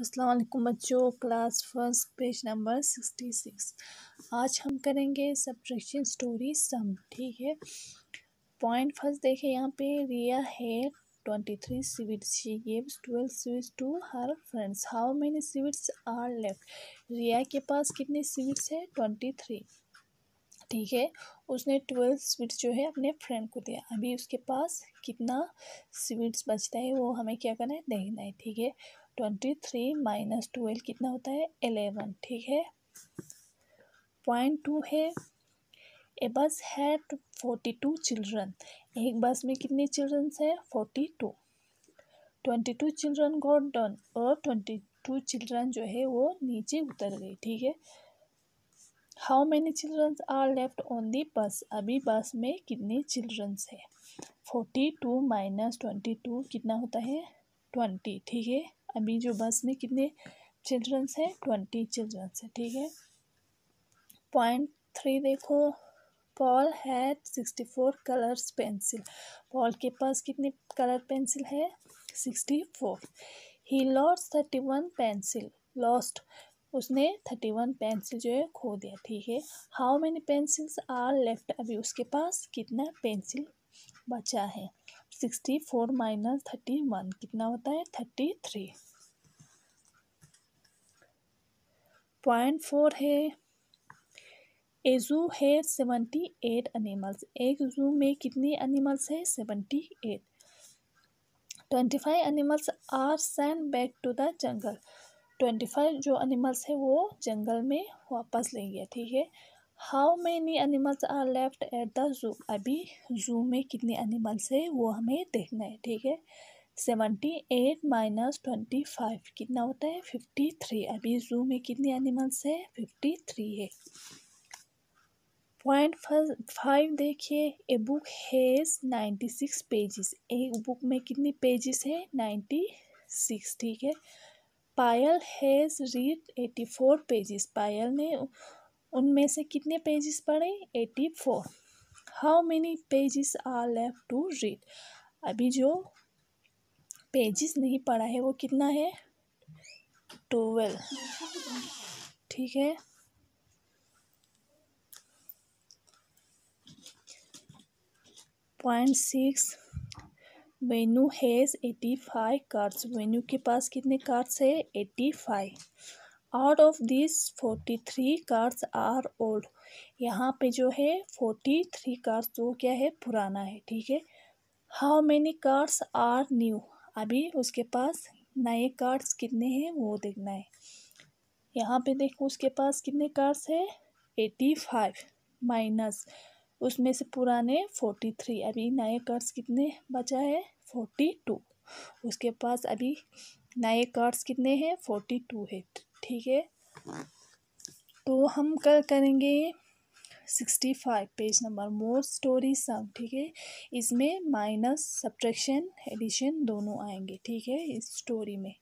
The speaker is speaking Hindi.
अस्सलाम बच्चों class first page number sixty six आज हम करेंगे सब्ट्रैक्शन स्टोरी सम ठीक है पॉइंट फर्स्ट देखें यहाँ पे रिया है twenty three sweets she gives twelve sweets to her friends how many sweets are left Riya के पास कितने स्वीट्स है ट्वेंटी थ्री ठीक है उसने ट्वेल्व स्वीट्स जो है अपने फ्रेंड को दिया अभी उसके पास कितना स्वीट्स बचता है वो हमें क्या करना है देखना है ठीक है ट्वेंटी थ्री माइनस ट्वेल्व कितना होता है एलेवन ठीक है पॉइंट टू है ए बस हैड फोर्टी टू चिल्ड्रन एक बस में कितने चिल्ड्रंस है forty two twenty two children got down और ट्वेंटी टू चिल्ड्रन जो है वो नीचे उतर गई ठीक है how many childrens are left on the bus अभी बस में कितने चिल्ड्रंस है forty two minus twenty two कितना होता है ट्वेंटी ठीक है अभी जो बस में कितने चिल्ड्रंस हैं ट्वेंटी चिल्ड्रंस हैं ठीक है पॉइंट थ्री देखो Paul had sixty four colours pencil Paul के पास कितने कलर पेंसिल है sixty four he loss thirty one pencil lost उसने थर्टी वन पेंसिल जो है खो दिया ठीक है how many pencils are left अभी उसके पास कितना पेंसिल बचा है sixty four minus thirty one कितना होता है थर्टी थ्री पॉइंट फोर है ए जू है सेवेंटी एट एनिमल्स एक जू में कितने एनिमल्स है seventy eight twenty five animals are send back to the jungle twenty five जो एनिमल्स है वो जंगल में वापस लेंगे ठीक है how many animals are left at the zoo अभी जू में कितने एनिमल्स है वो हमें देखना है ठीक है seventy eight minus twenty five कितना होता है फिफ्टी थ्री अभी जू में कितने एनिमल्स है फिफ्टी थ्री है पॉइंट फाइव देखिए a book has ninety six pages एक बुक में कितनी पेजेस है नाइन्टी सिक्स ठीक है Payal has read eighty four pages Payal ने उनमें से कितने पेजेस पढ़े eighty four how many pages are left to read अभी जो पेजेस नहीं पढ़ा है वो कितना है ट्वेल्व ठीक है point six Venu has eighty five cards Venu के पास कितने कार्ड्स है eighty five out of this forty three cars are old यहाँ पे जो है फोर्टी थ्री कार्स वो क्या है पुराना है ठीक है how many cars are new अभी उसके पास नए कार्ड्स कितने हैं वो देखना है यहाँ पे देखो उसके पास कितने कार्ड्स है एटी फाइव माइनस उसमें से पुराने फोर्टी थ्री अभी नए कार्ड्स कितने बचा है फोर्टी टू उसके पास अभी नए कार्ड्स कितने हैं फोर्टी टू है ठीक है तो हम कल करेंगे sixty five page number more story sum ठीक है इसमें माइनस सब्ट्रैक्शन एडिशन दोनों आएंगे ठीक है इस स्टोरी में